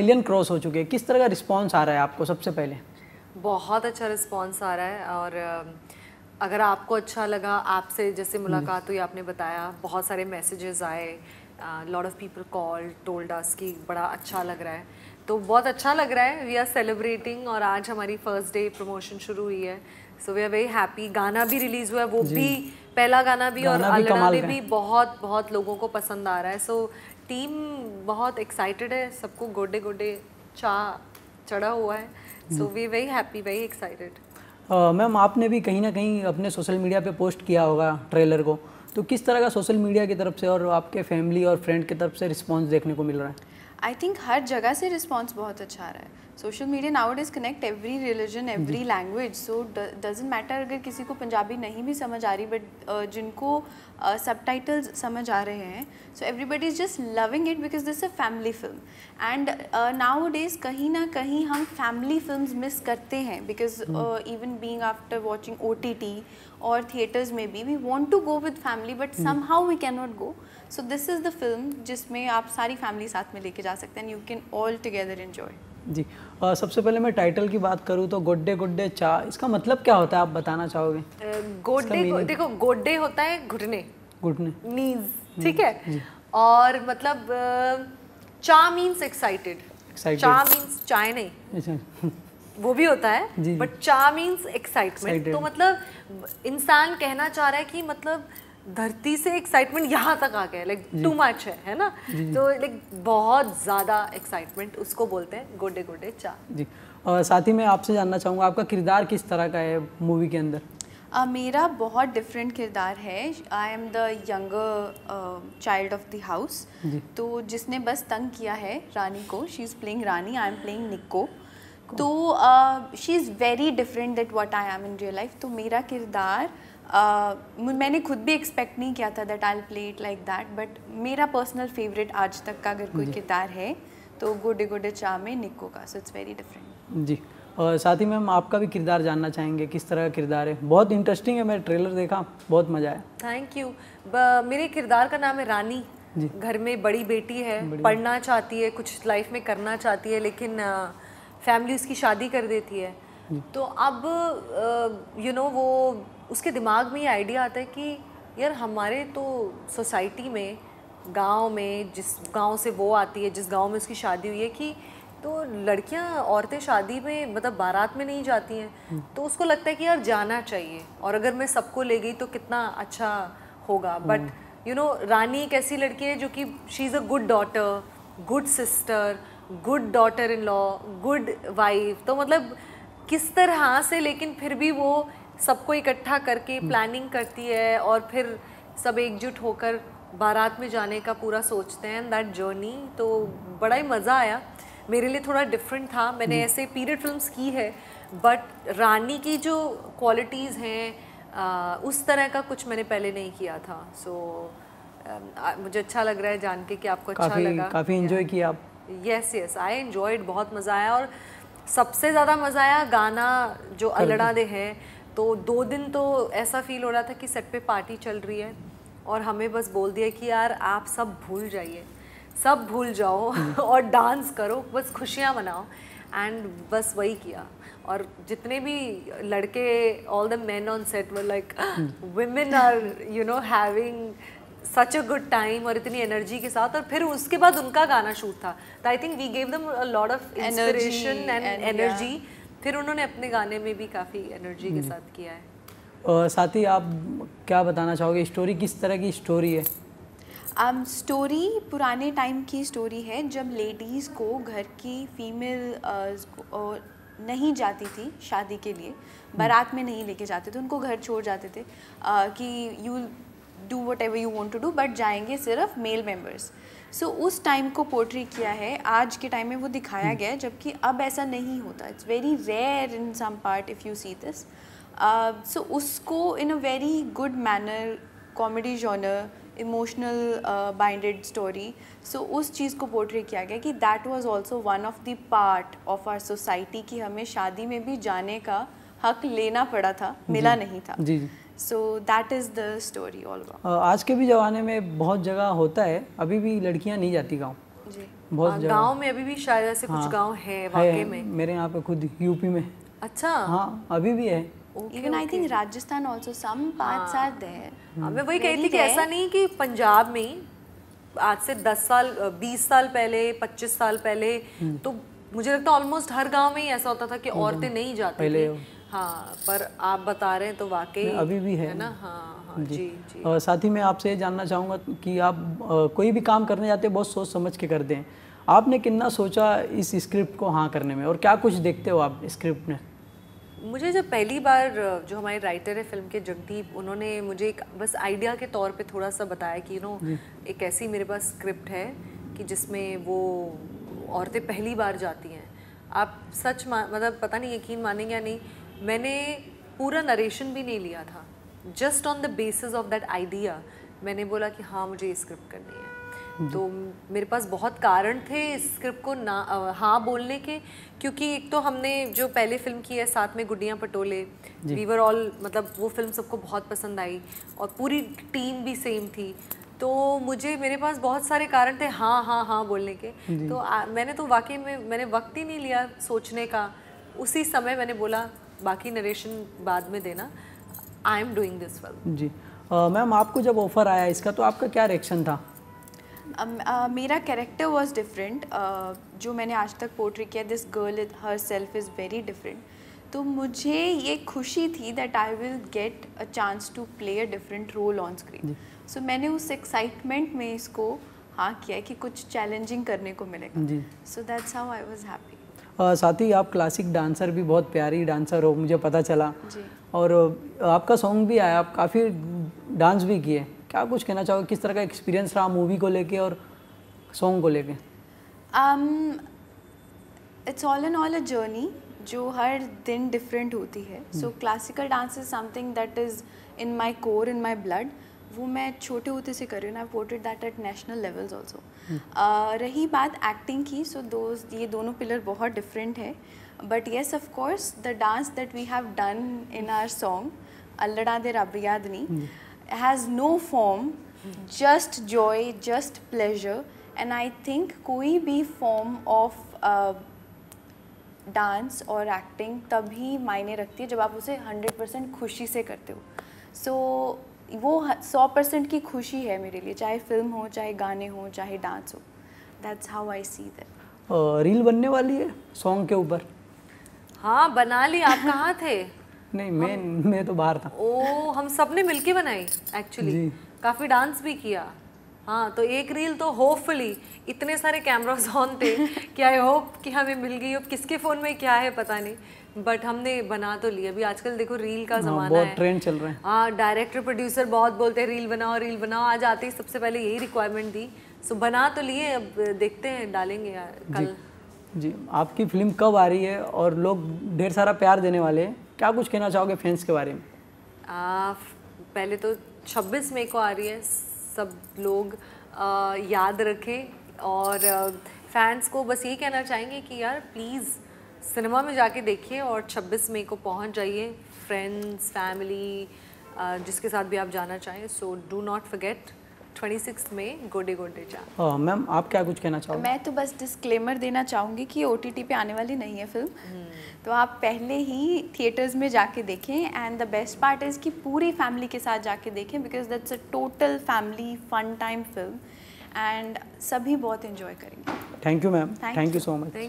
Million cross हो चुके हैं किस तरह का रिस्पॉन्स आ रहा है आपको सबसे पहले बहुत अच्छा रिस्पॉन्स आ रहा है और अगर आपको अच्छा लगा आपसे जैसे हम्म। मुलाकात हुई आपने बताया बहुत सारे मैसेजेस आए lot of people call told us कि बड़ा अच्छा लग रहा है तो बहुत अच्छा लग रहा है वी आर सेलिब्रेटिंग और आज हमारी फर्स्ट डे प्रमोशन शुरू हुई है so we are very happy गाना भी रिलीज़ हुआ है वो भी पहला गाना भी गाना और अलना भी, भी बहुत बहुत लोगों को पसंद आ रहा है सो so, टीम बहुत एक्साइटेड है सबको गोडे गोडे चा चढ़ा हुआ है so we very happy very excited ma'am आपने भी कहीं ना कहीं अपने सोशल मीडिया पे पोस्ट किया होगा ट्रेलर को तो किस तरह का सोशल मीडिया की तरफ से और आपके फैमिली और फ्रेंड की तरफ से रिस्पॉन्स देखने को मिल रहा है आई थिंक हर जगह से रिस्पॉन्स बहुत अच्छा आ रहा है social media now is connect every religion every language so doesn't matter अगर किसी को पंजाबी नहीं भी समझ आ रही बट जिनको सब टाइटल्स समझ आ रहे हैं so everybody is just loving it because this a family film and now days कहीं ना कहीं हम फैमिली फिल्म मिस करते हैं because even being after watching O T T और थिएटर्स में be we want to go with family but somehow we can not go so this is the film जिसमें आप सारी family साथ में लेके जा सकते हैं you can all together enjoy ji आ, सबसे पहले मैं टाइटल की बात करूँ तो गोड्डे गुड्डे चा इसका मतलब क्या होता है आप बताना चाहोगे गोड्डे देखो गोड्डे होता है घुटने घुटने नीज हम्म, ठीक है और मतलब चा मीन्स एक्साइटेड चा मीन्स चाय नहीं अच्छा। वो भी होता है बट चा मीन्स एक्साइटमेंट तो मतलब इंसान कहना चाह रहा है कि मतलब धरती से एक्साइटमेंट यहाँ तक आ गया लाइक टू मच है है ना तो लाइक बहुत ज़्यादा एक्साइटमेंट उसको बोलते हैं गोडे गोडे चा जी और साथ ही मैं आपसे जानना चाहूँगा आपका किरदार किस तरह का है मूवी के अंदर uh, मेरा बहुत डिफरेंट किरदार है I am the young child of the house तो जिसने बस तंग किया है रानी को she is playing Rani I am playing Niko तो she is very different that what I am in real life तो मेरा किरदार uh, uh, मैंने खुद भी एक्सपेक्ट नहीं किया था that I play it like that but मेरा पर्सनल फेवरेट आज तक का अगर कोई किरदार है तो गोडे गोडे चा में निको का so it's very different ji और साथ ही मैम आपका भी किरदार जानना चाहेंगे किस तरह का किरदार है बहुत इंटरेस्टिंग है मैंने ट्रेलर देखा बहुत मज़ा आया थैंक यू मेरे किरदार का नाम है रानी घर में बड़ी बेटी है बड़ी पढ़ना चाहती है कुछ लाइफ में करना चाहती है लेकिन फैमिली उसकी शादी कर देती है तो अब यू नो वो उसके दिमाग में ये आइडिया आता है कि यार हमारे तो सोसाइटी में गांव में जिस गांव से वो आती है जिस गांव में उसकी शादी हुई है कि तो लड़कियां औरतें शादी में मतलब बारात में नहीं जाती हैं हम्म। तो उसको लगता है कि यार जाना चाहिए और अगर मैं सबको ले गई तो कितना अच्छा होगा बट यू नो रानी एक ऐसी लड़की है जो कि she is a good daughter good sister good daughter in law good wife तो मतलब किस तरह से लेकिन फिर भी वो सबको इकट्ठा करके प्लानिंग हम्म। करती है और फिर सब एकजुट होकर बारात में जाने का पूरा सोचते हैं दैट जर्नी तो बड़ा ही मज़ा आया मेरे लिए थोड़ा डिफरेंट था मैंने हम्म। ऐसे पीरियड फिल्म्स की है बट रानी की जो क्वालिटीज़ हैं उस तरह का कुछ मैंने पहले नहीं किया था सो so, मुझे अच्छा लग रहा है जान के कि आपको अच्छा लगा काफ़ी इन्जॉय किया आप यस यस आई एन्जॉय बहुत मज़ा आया और सबसे ज़्यादा मज़ा आया गाना जो अलड़ा दे है तो दो दिन तो ऐसा फील हो रहा था कि सेट पे पार्टी चल रही है और हमें बस बोल दिया कि यार आप सब भूल जाइए सब भूल जाओ हम्म। और डांस करो बस खुशियाँ मनाओ एंड बस वही किया और जितने भी लड़के all the men on set were like women are you know having such a good time और इतनी एनर्जी के साथ और फिर उसके बाद उनका गाना शूट था तो I think we gave them a lot of inspiration and energy फिर उन्होंने अपने गाने में भी काफ़ी एनर्जी के हम्म। साथ किया है और साथ ही आप क्या बताना चाहोगे स्टोरी किस तरह की स्टोरी है आम um, स्टोरी पुराने टाइम की स्टोरी है जब लेडीज़ को घर की फीमेल नहीं जाती थी शादी के लिए हम्म। बारात में नहीं लेके जाते थे उनको घर छोड़ जाते थे आ, कि you do whatever you want to do but जाएंगे सिर्फ मेल मेम्बर्स सो so, उस टाइम को पोट्री किया है आज के टाइम में वो दिखाया hmm. गया है जबकि अब ऐसा नहीं होता it's very rare in some part if you see this so उसको in a very good manner comedy genre emotional binded story so उस चीज़ को पोर्ट्री किया गया कि that was also one of the part of our society कि हमें शादी में भी जाने का हक लेना पड़ा था मिला नहीं था ji ji so that is the story all आज के भी ज़माने में बहुत जगह होता है अभी भी लड़कियां नहीं जाती गाँव बहुत गांव में अभी भी शायद ऐसे हाँ, कुछ गांव है वाकई में मेरे यहाँ पे खुद यूपी में अच्छा हाँ अभी भी है even I think Rajasthan also some parts are there मैं वही कह रही थी कि ऐसा नहीं कि पंजाब में आज से 10 साल 20 साल पहले 25 साल पहले हम्म। तो मुझे लगता ऑलमोस्ट हर गांव में ही ऐसा होता था कि औरतें नहीं जाती थी हाँ पर आप बता रहे हैं तो वाकई अभी भी है, है ना हाँ, हाँ जी, जी, जी। साथ ही मैं आपसे ये जानना चाहूँगा कि आप आ, कोई भी काम करने जाते हैं बहुत सोच समझ के करते हैं आपने कितना सोचा इस स्क्रिप्ट को हाँ करने में और क्या कुछ देखते हो आप स्क्रिप्ट में मुझे जब पहली बार जो हमारे राइटर है फिल्म के जगदीप उन्होंने मुझे एक बस आइडिया के तौर पे थोड़ा सा बताया कि यू नो एक ऐसी मेरे पास स्क्रिप्ट है कि जिसमें वो औरतें पहली बार जाती हैं आप सच मतलब पता नहीं यकीन मानेंगे या नहीं मैंने पूरा नरेशन भी नहीं लिया था just on the basis of that idea मैंने बोला कि हाँ मुझे ये स्क्रिप्ट करनी है तो मेरे पास बहुत कारण थे इस स्क्रिप्ट को ना आ, हाँ बोलने के क्योंकि एक तो हमने जो पहले फिल्म की है साथ में Gudiya Patole we were all मतलब वो फिल्म सबको बहुत पसंद आई और पूरी टीम भी सेम थी तो मुझे मेरे पास बहुत सारे कारण थे हाँ हाँ हाँ बोलने के तो आ, मैंने तो वाकई में मैंने वक्त ही नहीं लिया सोचने का उसी समय मैंने बोला बाकी नरेशन बाद में देना I am doing this well ji ma'am आपको जब ऑफ़र आया इसका तो आपका क्या रिएक्शन था मेरा कैरेक्टर वॉज डिफरेंट जो मैंने आज तक पोर्ट्री किया this girl herself is very different तो मुझे ये खुशी थी that I will get a chance to play a different role on screen so मैंने उस एक्साइटमेंट में इसको हाँ किया कि कुछ चैलेंजिंग करने को मिलेगा so that's how I was happy साथ ही आप क्लासिक डांसर भी बहुत प्यारी डांसर हो मुझे पता चला और आपका सॉन्ग भी आया आप काफ़ी डांस भी किए क्या कुछ कहना चाहोगे किस तरह का एक्सपीरियंस रहा मूवी को लेके और सॉन्ग को लेके it's all and all a journey जो हर दिन डिफरेंट होती है so classical dance is something that is in my core in my blood वो मैं छोटे होते से कर रही हूँ I voted that at national levels also रही बात एक्टिंग की सो दो ये दोनों पिलर बहुत डिफरेंट है but yes of course the dance that we have done in our song अल्लड़ा दे रबयादनी has no form just joy just pleasure and I think कोई भी फॉर्म ऑफ डांस और एक्टिंग तभी मायने रखती है जब आप उसे हंड्रेड परसेंट खुशी से करते हो सो so, वो सौ परसेंट की खुशी है मेरे लिए चाहे फिल्म हो चाहे गाने हो चाहे डांस हो that's how I see that reel बनने वाली है सॉन्ग के ऊपर हाँ बना ली आप कहाँ थे नहीं मैं मैं तो बाहर था ओ हम सब ने मिलके बनाई एक्चुअली काफ़ी डांस भी किया हाँ तो एक रील तो होपफुली इतने सारे कैमराज ऑन थे कि आई होप कि हमें मिल गई अब किसके फ़ोन में क्या है पता नहीं बट हमने बना तो लिया अभी आजकल देखो रील का हाँ, ज़माना बहुत है ट्रेंड चल रहा है हाँ डायरेक्टर प्रोड्यूसर बहुत बोलते हैं रील बनाओ रील बनाओ आज आते ही सबसे पहले यही रिक्वायरमेंट दी सो बना तो लिए अब देखते हैं डालेंगे कल जी आपकी फिल्म कब आ रही है और लोग ढेर सारा प्यार देने वाले हैं क्या कुछ कहना चाहोगे फैंस के बारे में आ, पहले तो 26 मई को आ रही है सब लोग आ, याद रखें और फैंस को बस ये कहना चाहेंगे कि यार प्लीज़ सिनेमा में जाके देखिए और 26 मई को पहुंच जाइए फ्रेंड्स फैमिली जिसके साथ भी आप जाना चाहें सो डू नॉट फर्गेट 26 में गोडे गोडे जा हाँ, मैम आप क्या कुछ कहना चाहोगे मैं तो बस डिस्क्लेमर देना चाहूंगी कि ओ पे आने वाली नहीं है फिल्म हम्म। hmm. तो आप पहले ही थिएटर्स में जाके देखें and the best part is कि पूरी फैमिली के साथ जाके देखें because that's a total family fun time film and सभी बहुत इन्जॉय करेंगे thank you ma'am thank you so much